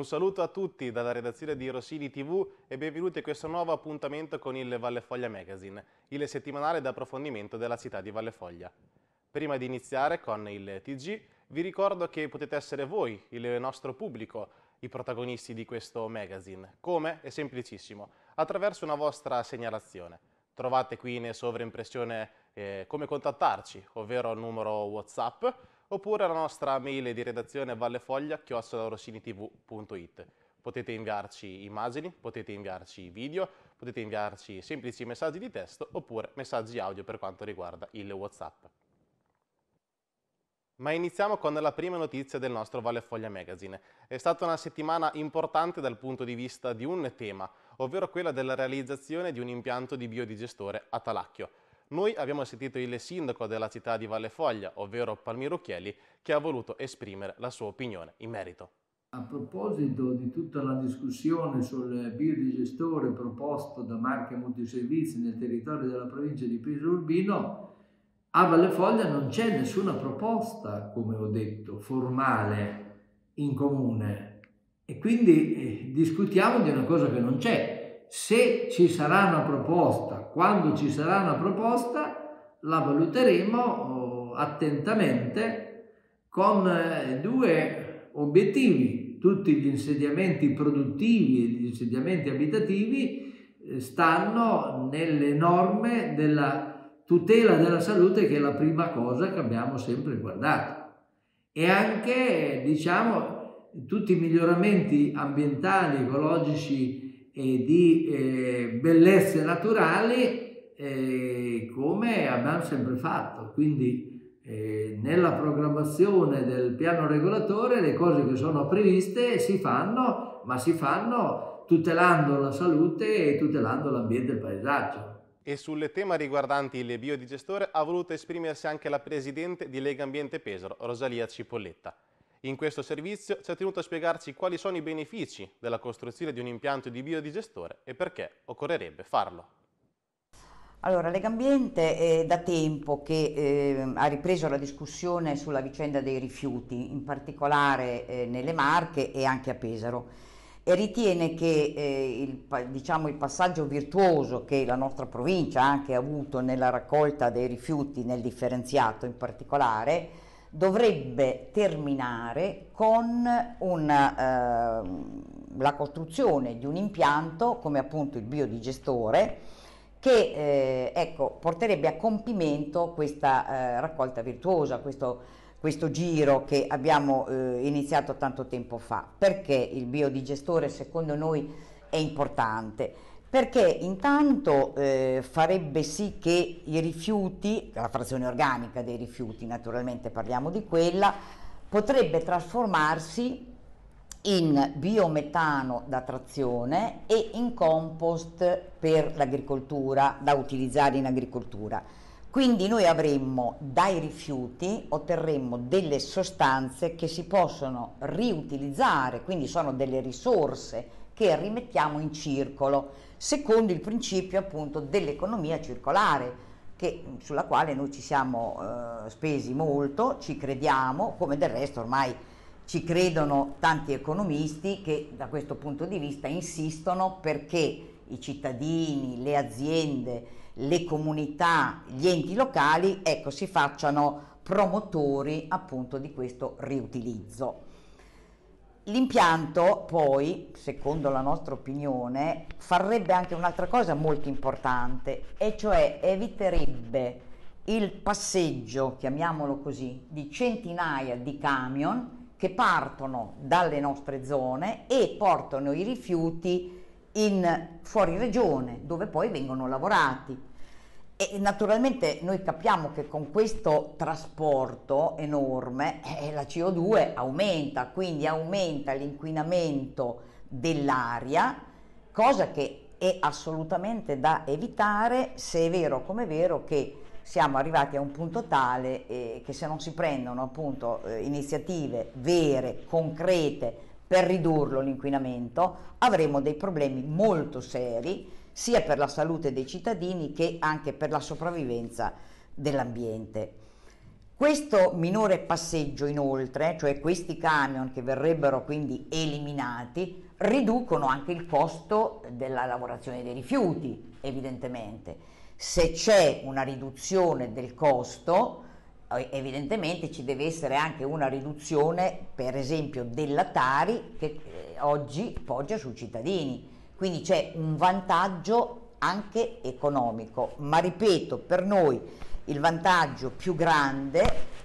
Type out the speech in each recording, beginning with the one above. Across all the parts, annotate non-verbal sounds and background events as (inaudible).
Un saluto a tutti dalla redazione di Rossini TV e benvenuti a questo nuovo appuntamento con il Valle Foglia Magazine, il settimanale d'approfondimento della città di Valle Foglia. Prima di iniziare con il TG, vi ricordo che potete essere voi, il nostro pubblico, i protagonisti di questo magazine. Come? È semplicissimo, attraverso una vostra segnalazione. Trovate qui in sovraimpressione eh, come contattarci, ovvero il numero WhatsApp oppure la nostra mail di redazione vallefoglia.it. Potete inviarci immagini, potete inviarci video, potete inviarci semplici messaggi di testo oppure messaggi audio per quanto riguarda il WhatsApp. Ma iniziamo con la prima notizia del nostro Valle Foglia Magazine. È stata una settimana importante dal punto di vista di un tema, ovvero quella della realizzazione di un impianto di biodigestore a Talacchio. Noi abbiamo sentito il sindaco della città di Valle Foglia, ovvero Palmiro Chielli, che ha voluto esprimere la sua opinione in merito. A proposito di tutta la discussione sul biodigestore proposto da Marche Multiservizi nel territorio della provincia di Pisa Urbino, a Valle Foglia non c'è nessuna proposta, come ho detto, formale in comune e quindi eh, discutiamo di una cosa che non c'è se ci sarà una proposta, quando ci sarà una proposta, la valuteremo oh, attentamente con eh, due obiettivi. Tutti gli insediamenti produttivi e gli insediamenti abitativi eh, stanno nelle norme della tutela della salute che è la prima cosa che abbiamo sempre guardato. E anche, eh, diciamo, tutti i miglioramenti ambientali, ecologici, e di eh, bellezze naturali eh, come abbiamo sempre fatto. Quindi eh, nella programmazione del piano regolatore le cose che sono previste si fanno, ma si fanno tutelando la salute e tutelando l'ambiente e il paesaggio. E sul tema riguardanti il biodigestore ha voluto esprimersi anche la presidente di Lega Ambiente Pesaro, Rosalia Cipolletta. In questo servizio ci ha tenuto a spiegarci quali sono i benefici della costruzione di un impianto di biodigestore e perché occorrerebbe farlo. Allora, Legambiente è eh, da tempo che eh, ha ripreso la discussione sulla vicenda dei rifiuti, in particolare eh, nelle Marche e anche a Pesaro, e ritiene che eh, il, diciamo, il passaggio virtuoso che la nostra provincia anche ha avuto nella raccolta dei rifiuti, nel differenziato in particolare, dovrebbe terminare con una, eh, la costruzione di un impianto come appunto il biodigestore che eh, ecco, porterebbe a compimento questa eh, raccolta virtuosa, questo, questo, giro che abbiamo eh, iniziato tanto tempo fa. Perché il biodigestore secondo noi è importante? perché intanto eh, farebbe sì che i rifiuti, la frazione organica dei rifiuti, naturalmente parliamo di quella, potrebbe trasformarsi in biometano da trazione e in compost per l'agricoltura, da utilizzare in agricoltura. Quindi noi avremmo dai rifiuti, otterremmo delle sostanze che si possono riutilizzare, quindi sono delle risorse che rimettiamo in circolo, secondo il principio appunto dell'economia circolare, che, sulla quale noi ci siamo eh, spesi molto, ci crediamo, come del resto ormai ci credono tanti economisti che da questo punto di vista insistono perché i cittadini, le aziende, le comunità, gli enti locali, ecco, si facciano promotori appunto di questo riutilizzo. L'impianto poi, secondo la nostra opinione, farebbe anche un'altra cosa molto importante, e cioè eviterebbe il passeggio, chiamiamolo così, di centinaia di camion che partono dalle nostre zone e portano i rifiuti in, fuori regione, dove poi vengono lavorati e naturalmente noi capiamo che con questo trasporto enorme eh, la CO2 aumenta, quindi aumenta l'inquinamento dell'aria, cosa che è assolutamente da evitare se è vero come è vero che siamo arrivati a un punto tale eh, che se non si prendono appunto eh, iniziative vere, concrete per ridurlo l'inquinamento, avremo dei problemi molto seri sia per la salute dei cittadini che anche per la sopravvivenza dell'ambiente. Questo minore passeggio inoltre, cioè questi camion che verrebbero quindi eliminati, riducono anche il costo della lavorazione dei rifiuti, evidentemente. Se c'è una riduzione del costo, eh, evidentemente ci deve essere anche una riduzione, per esempio, della Tari che eh, oggi poggia sui cittadini quindi c'è un vantaggio anche economico, ma ripeto, per noi il vantaggio più grande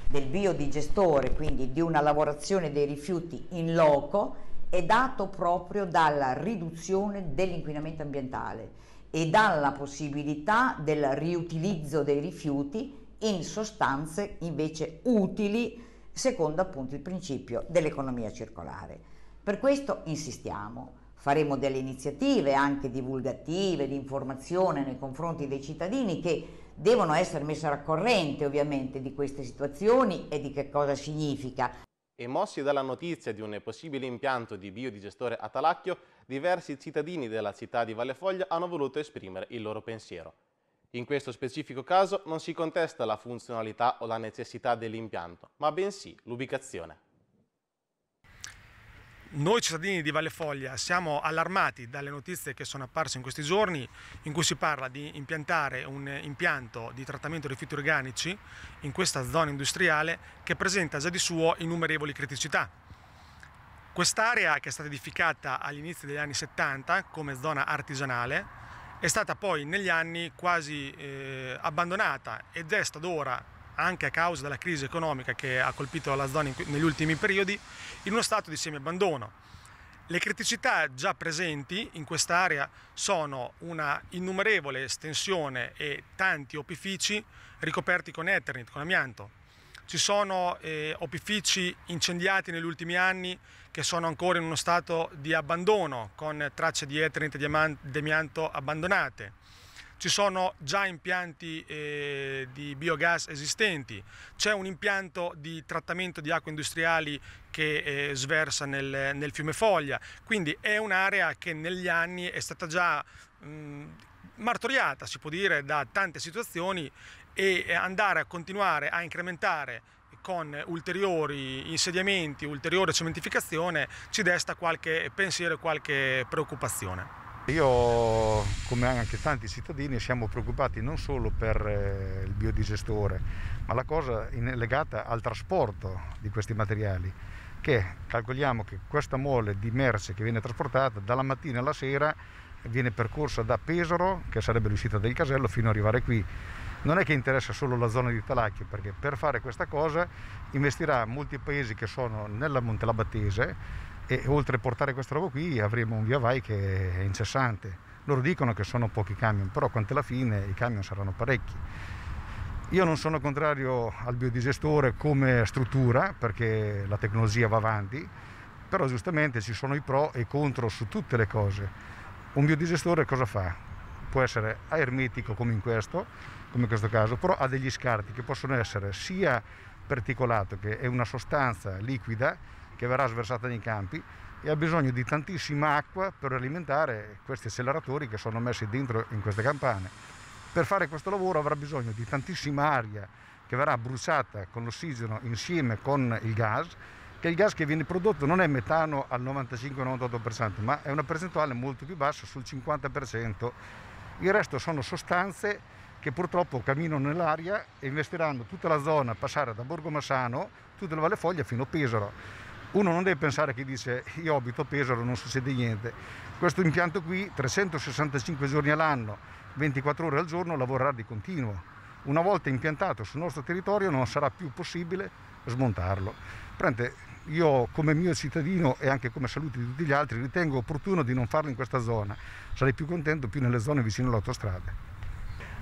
del biodigestore, quindi di una lavorazione dei rifiuti in loco, è dato proprio dalla riduzione dell'inquinamento ambientale e dalla possibilità del riutilizzo dei rifiuti in sostanze invece utili secondo appunto il principio dell'economia circolare. Per questo insistiamo faremo delle iniziative anche divulgative, di informazione nei confronti dei cittadini che devono essere messi a corrente ovviamente di queste situazioni e di che cosa significa. E mossi dalla notizia di un possibile impianto di biodigestore a Talacchio, diversi cittadini della città di Vallefoglia hanno voluto esprimere il loro pensiero. In questo specifico caso non si contesta la funzionalità o la necessità dell'impianto, ma bensì l'ubicazione. Noi cittadini di Valle Foglia siamo allarmati dalle notizie che sono apparse in questi giorni in cui si parla di impiantare un impianto di trattamento dei rifiuti organici in questa zona industriale che presenta già di suo innumerevoli criticità. Quest'area che è stata edificata all'inizio degli anni 70 come zona artigianale è stata poi negli anni quasi eh, abbandonata ed è stata ora anche a causa della crisi economica che ha colpito la zona negli ultimi periodi, in uno stato di semi-abbandono. Le criticità già presenti in quest'area sono una innumerevole estensione e tanti opifici ricoperti con Eternit, con amianto. Ci sono eh, opifici incendiati negli ultimi anni che sono ancora in uno stato di abbandono, con tracce di Eternit e di amianto abbandonate ci sono già impianti eh, di biogas esistenti, c'è un impianto di trattamento di acque industriali che eh, sversa nel, nel, fiume Foglia, quindi è un'area che negli anni è stata già mh, martoriata, si può dire, da tante situazioni e eh, andare a continuare a incrementare con ulteriori insediamenti, ulteriore cementificazione ci desta qualche pensiero e qualche preoccupazione. Io, come anche tanti cittadini, siamo preoccupati non solo per eh, il biodigestore, ma la cosa legata al trasporto di questi materiali, che calcoliamo che questa mole di merce che viene trasportata dalla mattina alla sera viene percorsa da Pesaro, che sarebbe l'uscita del casello, fino ad arrivare qui. Non è che interessa solo la zona di Talacchio, perché per fare questa cosa investirà molti paesi che sono nella Montelabatese e oltre a portare questa roba qui avremo un via vai che è incessante. Loro dicono che sono pochi camion, però quanto alla fine i camion saranno parecchi. Io non sono contrario al biodigestore come struttura perché la tecnologia va avanti, però giustamente ci sono i pro e i contro su tutte le cose. Un biodigestore cosa fa? Può essere ermetico come in questo, come in questo caso, però ha degli scarti che possono essere sia particolato, che è una sostanza liquida, che verrà sversata nei campi e ha bisogno di tantissima acqua per alimentare questi acceleratori che sono messi dentro in queste campane. Per fare questo lavoro avrà bisogno di tantissima aria che verrà bruciata con l'ossigeno insieme con il gas, che il gas che viene prodotto non è metano al 95-98%, ma è una percentuale molto più bassa, sul 50%. Il resto sono sostanze che purtroppo camminano nell'aria e investiranno tutta la zona a passare da Borgo Massano, tutta la Valle Foglia fino a Pesaro uno non deve pensare che dice io abito a Pesaro, non succede niente. Questo impianto qui 365 giorni all'anno, 24 ore al giorno lavorerà di continuo. Una volta impiantato sul nostro territorio non sarà più possibile smontarlo. Prende, io come mio cittadino e anche come salute di tutti gli altri ritengo opportuno di non farlo in questa zona. Sarei più contento più nelle zone vicine all'autostrada.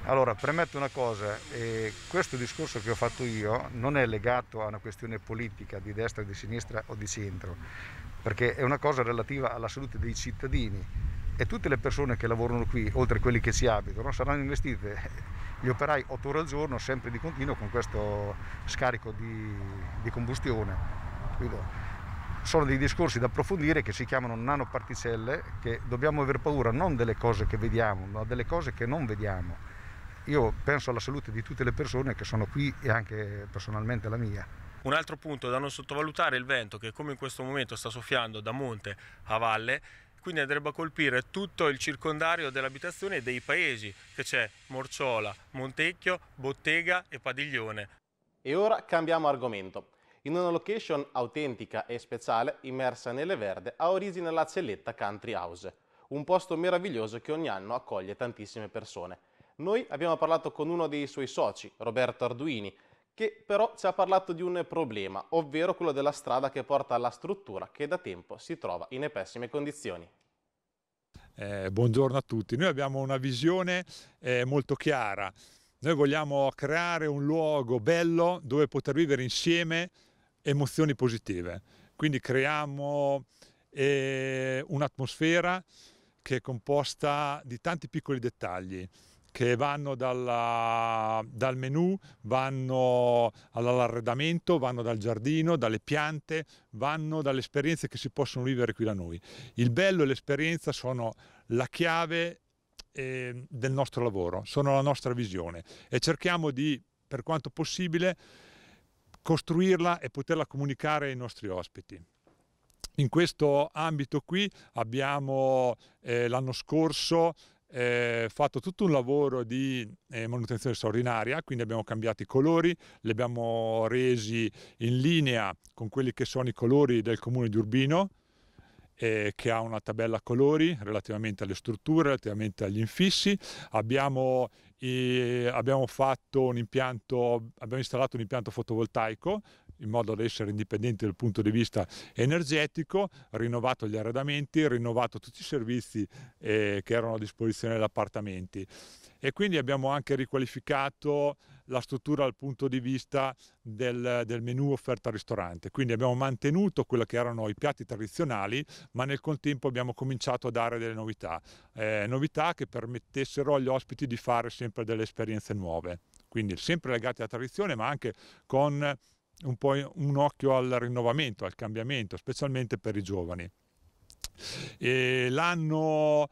Allora, premetto una cosa, eh, questo discorso che ho fatto io non è legato a una questione politica di destra, di sinistra o di centro, perché è una cosa relativa alla salute dei cittadini e tutte le persone che lavorano qui, oltre a quelli che ci abitano, saranno investite (laughs) gli operai 8 ore al giorno, sempre di continuo, con questo scarico di, di combustione. Quindi sono dei discorsi da approfondire che si chiamano nanoparticelle, che dobbiamo aver paura non delle cose che vediamo, ma delle cose che non vediamo io penso alla salute di tutte le persone che sono qui e anche personalmente la mia. Un altro punto da non sottovalutare è il vento che come in questo momento sta soffiando da monte a valle, quindi andrebbe a colpire tutto il circondario dell'abitazione e dei paesi che c'è Morciola, Montecchio, Bottega e Padiglione. E ora cambiamo argomento. In una location autentica e speciale, immersa nelle verde, ha origine la Celletta Country House, un posto meraviglioso che ogni anno accoglie tantissime persone. Noi abbiamo parlato con uno dei suoi soci, Roberto Arduini, che però ci ha parlato di un problema, ovvero quello della strada che porta alla struttura che da tempo si trova in pessime condizioni. Eh, buongiorno a tutti, noi abbiamo una visione eh, molto chiara, noi vogliamo creare un luogo bello dove poter vivere insieme emozioni positive, quindi creiamo eh, un'atmosfera che è composta di tanti piccoli dettagli, che vanno dalla, dal menù, vanno all'arredamento, vanno dal giardino, dalle piante, vanno dalle esperienze che si possono vivere qui da noi. Il bello e l'esperienza sono la chiave eh, del nostro lavoro, sono la nostra visione e cerchiamo di, per quanto possibile, costruirla e poterla comunicare ai nostri ospiti. In questo ambito qui abbiamo eh, l'anno scorso eh, fatto tutto un lavoro di eh, manutenzione straordinaria, quindi abbiamo cambiato i colori, li abbiamo resi in linea con quelli che sono i colori del comune di Urbino, eh, che ha una tabella colori relativamente alle strutture, relativamente agli infissi. Abbiamo, eh, abbiamo, un impianto, abbiamo installato un impianto fotovoltaico in modo da essere indipendenti dal punto di vista energetico, rinnovato gli arredamenti, rinnovato tutti i servizi eh, che erano a disposizione degli appartamenti e quindi abbiamo anche riqualificato la struttura dal punto di vista del, del menù offerta al ristorante, quindi abbiamo mantenuto quello che erano i piatti tradizionali ma nel contempo abbiamo cominciato a dare delle novità, eh, novità che permettessero agli ospiti di fare sempre delle esperienze nuove quindi sempre legate alla tradizione ma anche con un po' un occhio al rinnovamento, al cambiamento, specialmente per i giovani. l'anno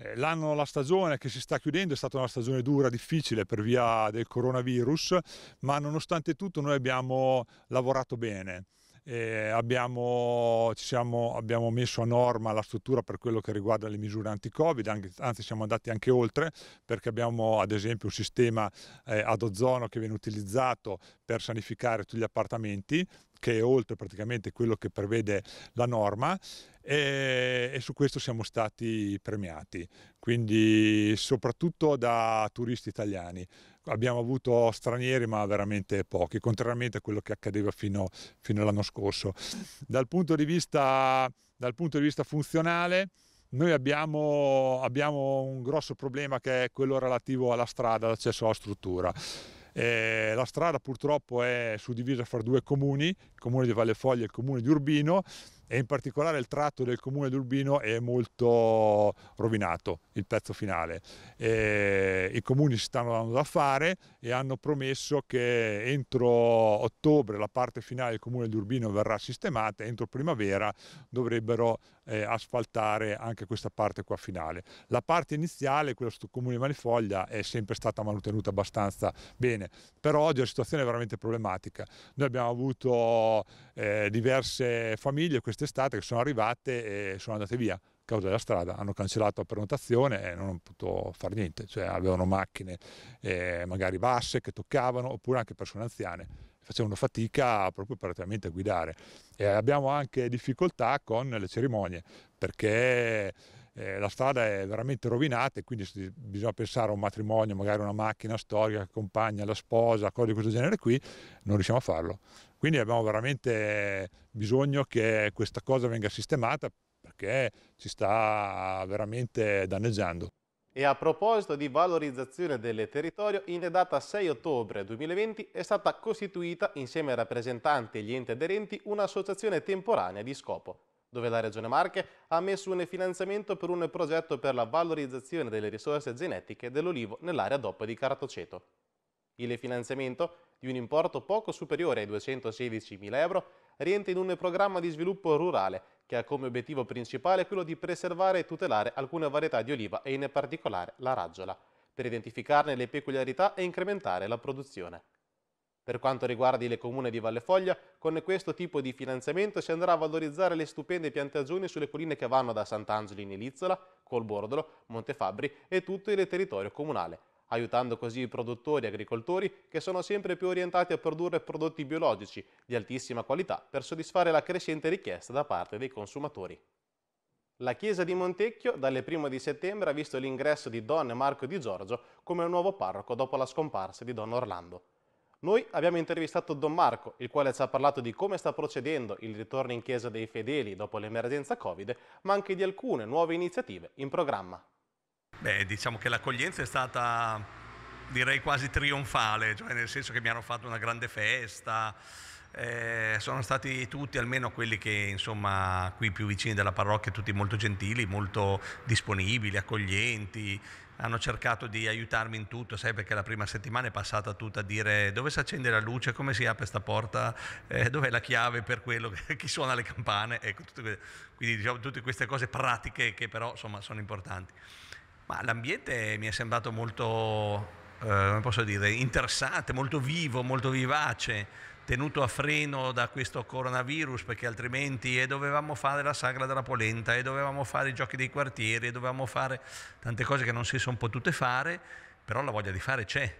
eh, L'anno, la stagione che si sta chiudendo è stata una stagione dura, difficile per via del coronavirus, ma nonostante tutto noi abbiamo lavorato bene eh, abbiamo, siamo, abbiamo, messo a norma la struttura per quello che riguarda le misure anti-Covid, anzi siamo andati anche oltre perché abbiamo ad esempio un sistema eh, ad ozono che viene utilizzato per sanificare tutti gli appartamenti che è oltre praticamente quello che prevede la norma e, e, su questo siamo stati premiati, quindi soprattutto da turisti italiani abbiamo avuto stranieri ma veramente pochi, contrariamente a quello che accadeva fino, fino all'anno scorso. Dal punto, vista, dal punto di vista, funzionale noi abbiamo, abbiamo un grosso problema che è quello relativo alla strada, l'accesso alla struttura. Eh, la strada purtroppo è suddivisa fra due comuni, il comune di Vallefoglia e il comune di Urbino, e in particolare il tratto del comune d'Urbino è molto rovinato, il pezzo finale. E I comuni si stanno dando da fare e hanno promesso che entro ottobre la parte finale del comune d'Urbino verrà sistemata e entro primavera dovrebbero eh, asfaltare anche questa parte qua finale. La parte iniziale, quella sul comune di Manifoglia, è sempre stata mantenuta abbastanza bene, però oggi la situazione è veramente problematica. Noi abbiamo avuto eh, diverse famiglie, quest'estate che sono arrivate e sono andate via a causa della strada, hanno cancellato la prenotazione e non hanno potuto fare niente, cioè avevano macchine eh, magari basse che toccavano oppure anche persone anziane facevano fatica proprio praticamente a guidare e abbiamo anche difficoltà con le cerimonie perché eh, la strada è veramente rovinata e quindi bisogna pensare a un matrimonio, magari una macchina storica che accompagna la sposa, cose di questo genere qui, non riusciamo a farlo. Quindi abbiamo veramente bisogno che questa cosa venga sistemata perché ci sta veramente danneggiando. E a proposito di valorizzazione del territorio, in data 6 ottobre 2020 è stata costituita insieme ai rappresentanti e gli enti aderenti un'associazione temporanea di scopo, dove la Regione Marche ha messo un finanziamento per un progetto per la valorizzazione delle risorse genetiche dell'olivo nell'area DOP di Cartoceto. Il finanziamento di un importo poco superiore ai 216.000 euro rientra in un programma di sviluppo rurale che ha come obiettivo principale quello di preservare e tutelare alcune varietà di oliva e in particolare la raggiola, per identificarne le peculiarità e incrementare la produzione. Per quanto riguarda il comune di Vallefoglia, con questo tipo di finanziamento si andrà a valorizzare le stupende piantagioni sulle colline che vanno da Sant'Angelo in Elizzola, Colbordolo, Montefabbri e tutto il territorio comunale, aiutando così i produttori e agricoltori che sono sempre più orientati a produrre prodotti biologici di altissima qualità per soddisfare la crescente richiesta da parte dei consumatori. La chiesa di Montecchio dalle 1 di settembre ha visto l'ingresso di Don Marco Di Giorgio come nuovo parroco dopo la scomparsa di Don Orlando. Noi abbiamo intervistato Don Marco, il quale ci ha parlato di come sta procedendo il ritorno in chiesa dei fedeli dopo l'emergenza Covid, ma anche di alcune nuove iniziative in programma. Beh, diciamo che l'accoglienza è stata direi quasi trionfale, cioè nel senso che mi hanno fatto una grande festa, eh, sono stati tutti, almeno quelli che insomma qui più vicini della parrocchia, tutti molto gentili, molto disponibili, accoglienti, hanno cercato di aiutarmi in tutto, sai perché la prima settimana è passata tutta a dire dove si accende la luce, come si apre questa porta, eh, dov'è la chiave per quello, chi suona le campane, ecco, tutte, quindi diciamo tutte queste cose pratiche che però insomma sono importanti. Ma l'ambiente mi è sembrato molto, eh, come posso dire, interessante, molto vivo, molto vivace, tenuto a freno da questo coronavirus perché altrimenti eh, dovevamo fare la sagra della polenta e dovevamo fare i giochi dei quartieri e dovevamo fare tante cose che non si sono potute fare, però la voglia di fare c'è.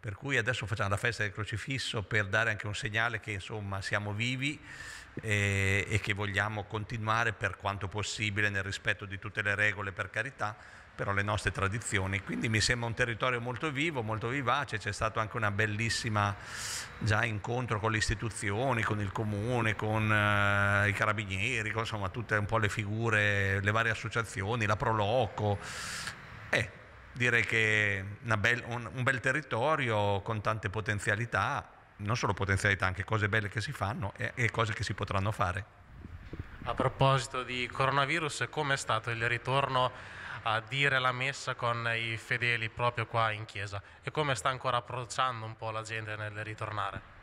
Per cui adesso facciamo la festa del crocifisso per dare anche un segnale che insomma siamo vivi e, e che vogliamo continuare per quanto possibile nel rispetto di tutte le regole, per carità, però le nostre tradizioni. Quindi mi sembra un territorio molto vivo, molto vivace, c'è stato anche una bellissima già incontro con le istituzioni, con il comune, con eh, i carabinieri, con insomma tutte un po' le figure, le varie associazioni, la Proloco. Eh, direi che bel, un, un bel territorio con tante potenzialità, non solo potenzialità, anche cose belle che si fanno e, e cose che si potranno fare. A proposito di coronavirus, com'è stato il ritorno a dire la messa con i fedeli proprio qua in chiesa e come sta ancora approcciando un po' la gente nel ritornare?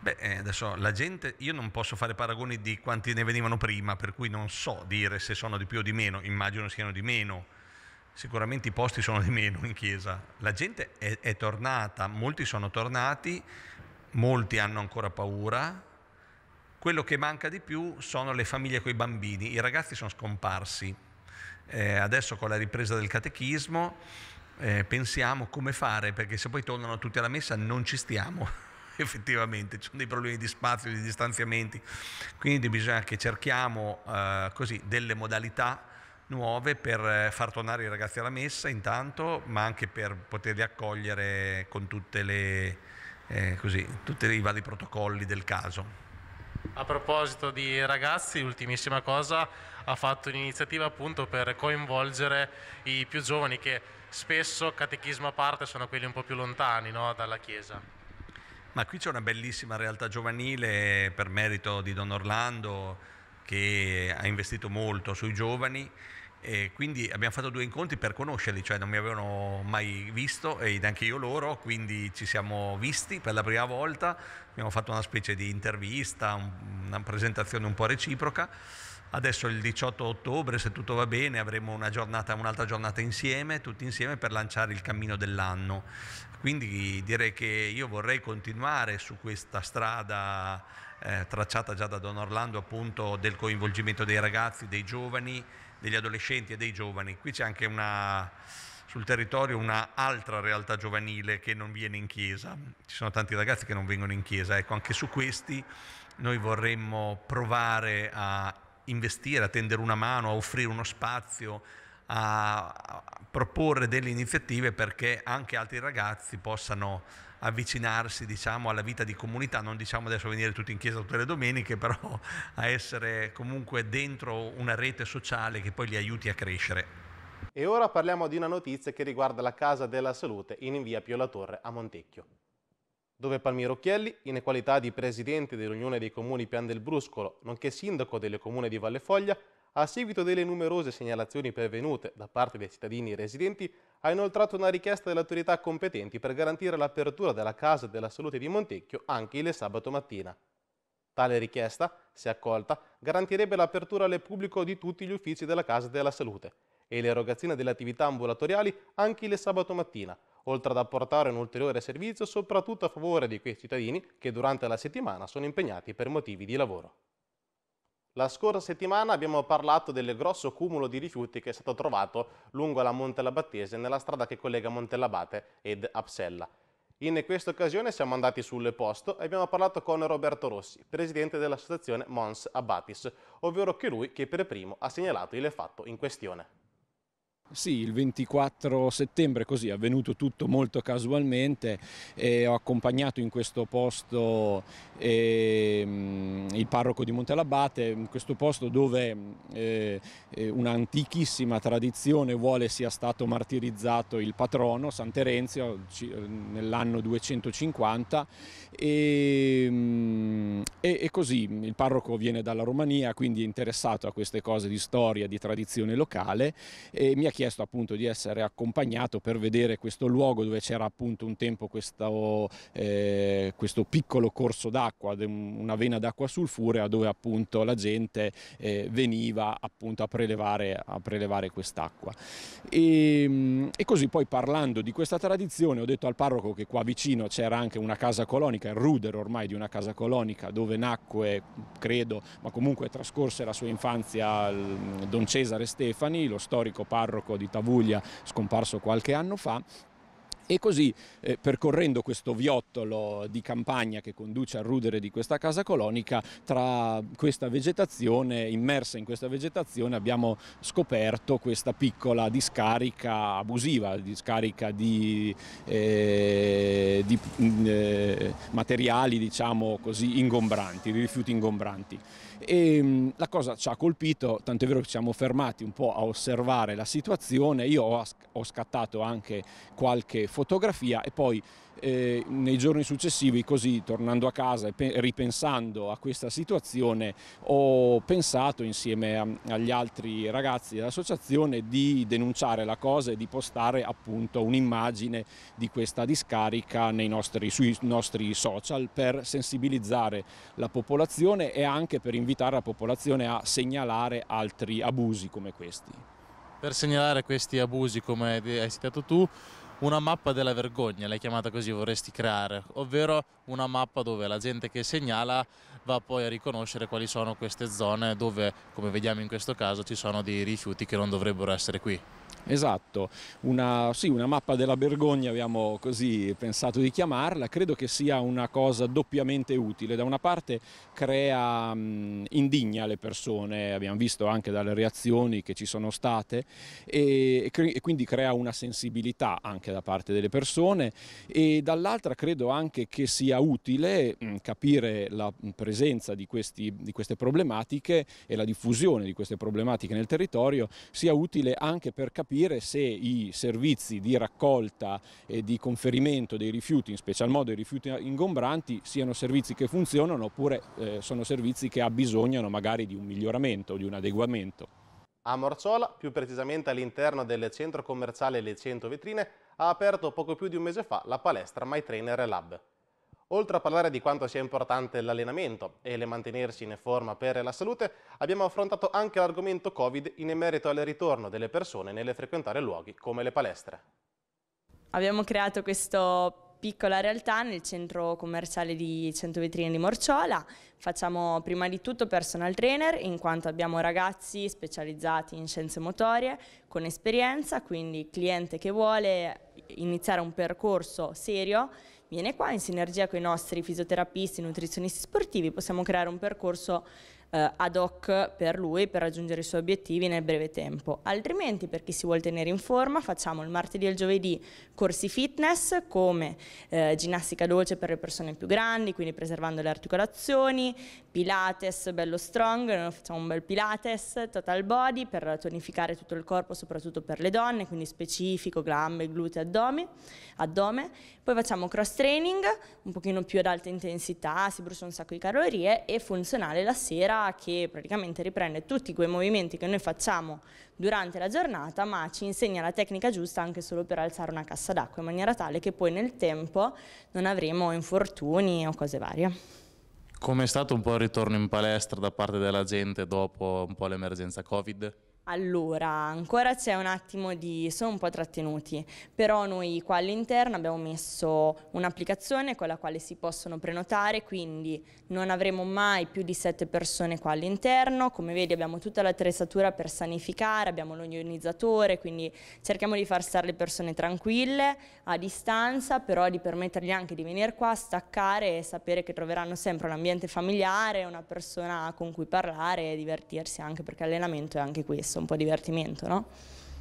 Beh, eh, adesso la gente, io non posso fare paragoni di quanti ne venivano prima, per cui non so dire se sono di più o di meno, immagino siano di meno, sicuramente i posti sono di meno in chiesa, la gente è, è tornata, molti sono tornati, molti hanno ancora paura, quello che manca di più sono le famiglie con i bambini, i ragazzi sono scomparsi, eh, adesso con la ripresa del catechismo eh, pensiamo come fare, perché se poi tornano tutti alla messa non ci stiamo, (laughs) effettivamente, ci sono dei problemi di spazio, di distanziamenti, quindi bisogna che cerchiamo eh, così delle modalità nuove per eh, far tornare i ragazzi alla messa intanto, ma anche per poterli accogliere con eh, tutti i vari protocolli del caso. A proposito di ragazzi, ultimissima cosa, ha fatto un'iniziativa appunto per coinvolgere i più giovani che spesso, catechismo a parte, sono quelli un po' più lontani no, dalla Chiesa. Ma qui c'è una bellissima realtà giovanile per merito di Don Orlando che ha investito molto sui giovani e quindi abbiamo fatto due incontri per conoscerli, cioè non mi avevano mai visto e neanche io loro, quindi ci siamo visti per la prima volta, abbiamo fatto una specie di intervista, una presentazione un po' reciproca. Adesso il 18 ottobre, se tutto va bene, avremo una giornata, un'altra giornata insieme, tutti insieme per lanciare il cammino dell'anno. Quindi direi che io vorrei continuare su questa strada eh, tracciata già da Don Orlando appunto del coinvolgimento dei ragazzi, dei giovani degli adolescenti e dei giovani. Qui c'è anche una, sul territorio un'altra realtà giovanile che non viene in chiesa. Ci sono tanti ragazzi che non vengono in chiesa. Ecco, anche su questi noi vorremmo provare a investire, a tendere una mano, a offrire uno spazio, a proporre delle iniziative perché anche altri ragazzi possano avvicinarsi diciamo, alla vita di comunità, non diciamo adesso venire tutti in chiesa tutte le domeniche, però a essere comunque dentro una rete sociale che poi li aiuti a crescere. E ora parliamo di una notizia che riguarda la Casa della Salute in via Pio La Torre a Montecchio, dove Palmiro Chielli, in qualità di presidente dell'Unione dei Comuni Pian del Bruscolo, nonché sindaco delle comune di Valle Foglia, a seguito delle numerose segnalazioni pervenute da parte dei cittadini residenti, ha inoltrato una richiesta delle autorità competenti per garantire l'apertura della Casa della Salute di Montecchio anche il sabato mattina. Tale richiesta, se accolta, garantirebbe l'apertura al pubblico di tutti gli uffici della Casa della Salute e l'erogazione delle attività ambulatoriali anche il sabato mattina, oltre ad apportare un ulteriore servizio soprattutto a favore di quei cittadini che durante la settimana sono impegnati per motivi di lavoro. La scorsa settimana abbiamo parlato del grosso cumulo di rifiuti che è stato trovato lungo la Montelabattese nella strada che collega Montellabate ed Apsella. In questa occasione siamo andati sul posto e abbiamo parlato con Roberto Rossi, presidente dell'associazione Mons Abatis, ovvero che lui che per primo ha segnalato il fatto in questione. Sì, il 24 settembre così è avvenuto tutto molto casualmente e ho accompagnato in questo posto eh, il parroco di Montelabate, in questo posto dove eh, eh un'antichissima tradizione vuole sia stato martirizzato il patrono San Terenzio, eh, nell'anno 250 ehm, e, e così il parroco viene dalla Romania quindi è interessato a queste cose di storia, di tradizione locale e mi ha chiesto appunto di essere accompagnato per vedere questo luogo dove c'era appunto un tempo questo, eh, questo piccolo corso d'acqua, una vena d'acqua sulfurea dove appunto la gente eh, veniva appunto a prelevare, prelevare quest'acqua. E, ehm, e così poi parlando di questa tradizione ho detto al parroco che qua vicino c'era anche una casa colonica, il ruder ormai di una casa colonica dove nacque, credo, ma comunque trascorse la sua infanzia Don Cesare Stefani, lo storico parroco Marco di Tavuglia scomparso qualche anno fa e così eh, percorrendo questo viottolo di campagna che conduce al rudere di questa casa colonica, tra questa vegetazione, immersa in questa vegetazione, abbiamo scoperto questa piccola discarica abusiva, discarica di, eh, di mm, eh, materiali diciamo così ingombranti, di rifiuti ingombranti. E ehm, la cosa ci ha colpito, tanto è vero che ci siamo fermati un po' a osservare la situazione, io ho, ho scattato anche qualche fotografia e poi eh, nei giorni successivi così tornando a casa e ripensando a questa situazione ho pensato insieme a, agli altri ragazzi dell'associazione di denunciare la cosa e di postare appunto un'immagine di questa discarica nostri, sui nostri social per sensibilizzare la popolazione e anche per invitare la popolazione a segnalare altri abusi come questi. Per segnalare questi abusi come hai citato tu una mappa della vergogna, l'hai chiamata così, vorresti creare, ovvero una mappa dove la gente che segnala va poi a riconoscere quali sono queste zone dove, come vediamo in questo caso, ci sono dei rifiuti che non dovrebbero essere qui. Esatto, una, sì, una mappa della vergogna abbiamo così pensato di chiamarla, credo che sia una cosa doppiamente utile, da una parte crea, mh, indigna le persone, abbiamo visto anche dalle reazioni che ci sono state e, e quindi crea una sensibilità anche da parte delle persone e dall'altra credo anche che sia utile mh, capire la presenza presenza di, questi, di queste problematiche e la diffusione di queste problematiche nel territorio sia utile anche per capire se i servizi di raccolta e di conferimento dei rifiuti, in special modo i rifiuti ingombranti, siano servizi che funzionano oppure eh, sono servizi che abbisognano magari di un miglioramento, di un adeguamento. A Morciola, più precisamente all'interno del centro commerciale Le 100 Vetrine, ha aperto poco più di un mese fa la palestra My Trainer Lab. Oltre a parlare di quanto sia importante l'allenamento e le mantenersi in forma per la salute, abbiamo affrontato anche l'argomento Covid in merito al ritorno delle persone nelle frequentare luoghi come le palestre. Abbiamo creato questa piccola realtà nel centro commerciale di Centovetrine di Morciola. Facciamo prima di tutto personal trainer in quanto abbiamo ragazzi specializzati in scienze motorie con esperienza, quindi cliente che vuole iniziare un percorso serio viene qua in sinergia con i nostri fisioterapisti, nutrizionisti sportivi, possiamo creare un percorso eh, ad hoc per lui per raggiungere i suoi obiettivi nel breve tempo. Altrimenti per chi si vuole tenere in forma facciamo il martedì e il giovedì corsi fitness come eh, ginnastica dolce per le persone più grandi, quindi preservando le articolazioni, pilates bello strong, noi facciamo un bel pilates, total body per tonificare tutto il corpo soprattutto per le donne, quindi specifico gambe, glute, addome, addome. Poi facciamo cross training un pochino più ad alta intensità, si brucia un sacco di calorie e funzionale la sera che praticamente riprende tutti quei movimenti che noi facciamo durante la giornata ma ci insegna la tecnica giusta anche solo per alzare una cassa d'acqua in maniera tale che poi nel tempo non avremo infortuni o cose varie. Come è stato un po' il ritorno in palestra da parte della gente dopo un po' l'emergenza Covid? Allora, ancora c'è un attimo di... sono un po' trattenuti, però noi qua all'interno abbiamo messo un'applicazione con la quale si possono prenotare, quindi non avremo mai più di sette persone qua all'interno, come vedi abbiamo tutta l'attrezzatura per sanificare, abbiamo l'ionizzatore, quindi cerchiamo di far stare le persone tranquille, a distanza, però di permettergli anche di venire qua, staccare e sapere che troveranno sempre un ambiente familiare, una persona con cui parlare e divertirsi anche perché l'allenamento è anche questo un po' divertimento, no?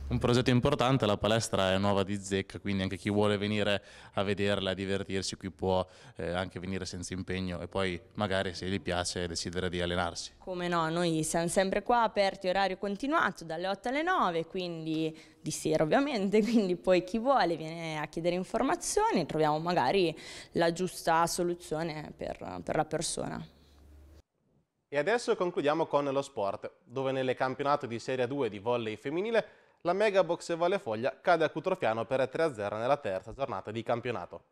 Un progetto importante, la palestra è nuova di zecca, quindi anche chi vuole venire a vederla, a divertirsi qui può eh, anche venire senza impegno e poi magari se gli piace decidere di allenarsi. Come no, noi siamo sempre qua aperti orario continuato dalle 8 alle 9, quindi di sera ovviamente, (laughs) quindi poi chi vuole viene a chiedere informazioni troviamo magari la giusta soluzione per, per la persona. E adesso concludiamo con lo sport, dove nelle campionato di Serie 2 di volley femminile la Mega Box Valle Foglia cade a Cutrofiano per 3-0 nella terza giornata di campionato.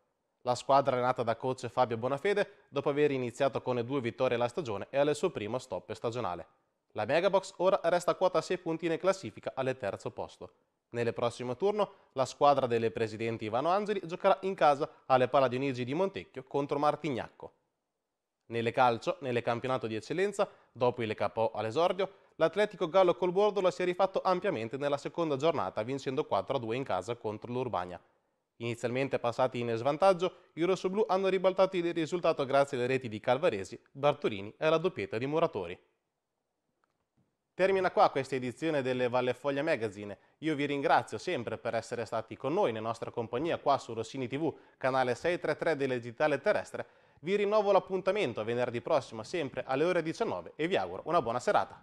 La squadra è nata da coach Fabio Bonafede dopo aver iniziato con due vittorie alla stagione e al suo primo stop stagionale. La Megabox ora resta a quota 6 punti in classifica al terzo posto. Nel prossimo turno la squadra delle presidenti Ivano Angeli giocherà in casa alle Pala Dionigi di Montecchio contro Martignacco. Nelle calcio, nelle campionato di eccellenza, dopo il capo all'esordio, l'Atletico Gallo col bordo Bordola si è rifatto ampiamente nella seconda giornata vincendo 4-2 in casa contro l'Urbania. Inizialmente passati in svantaggio, i rossoblù hanno ribaltato il risultato grazie alle reti di Calvaresi, Bartolini e alla doppietta di Muratori. Termina qua questa edizione delle Vallefoglia Magazine. Io vi ringrazio sempre per essere stati con noi, nella nostra compagnia, qua su Rossini TV, canale 633 del Digitale Terrestre vi rinnovo l'appuntamento venerdì prossimo sempre alle ore 19 e vi auguro una buona serata.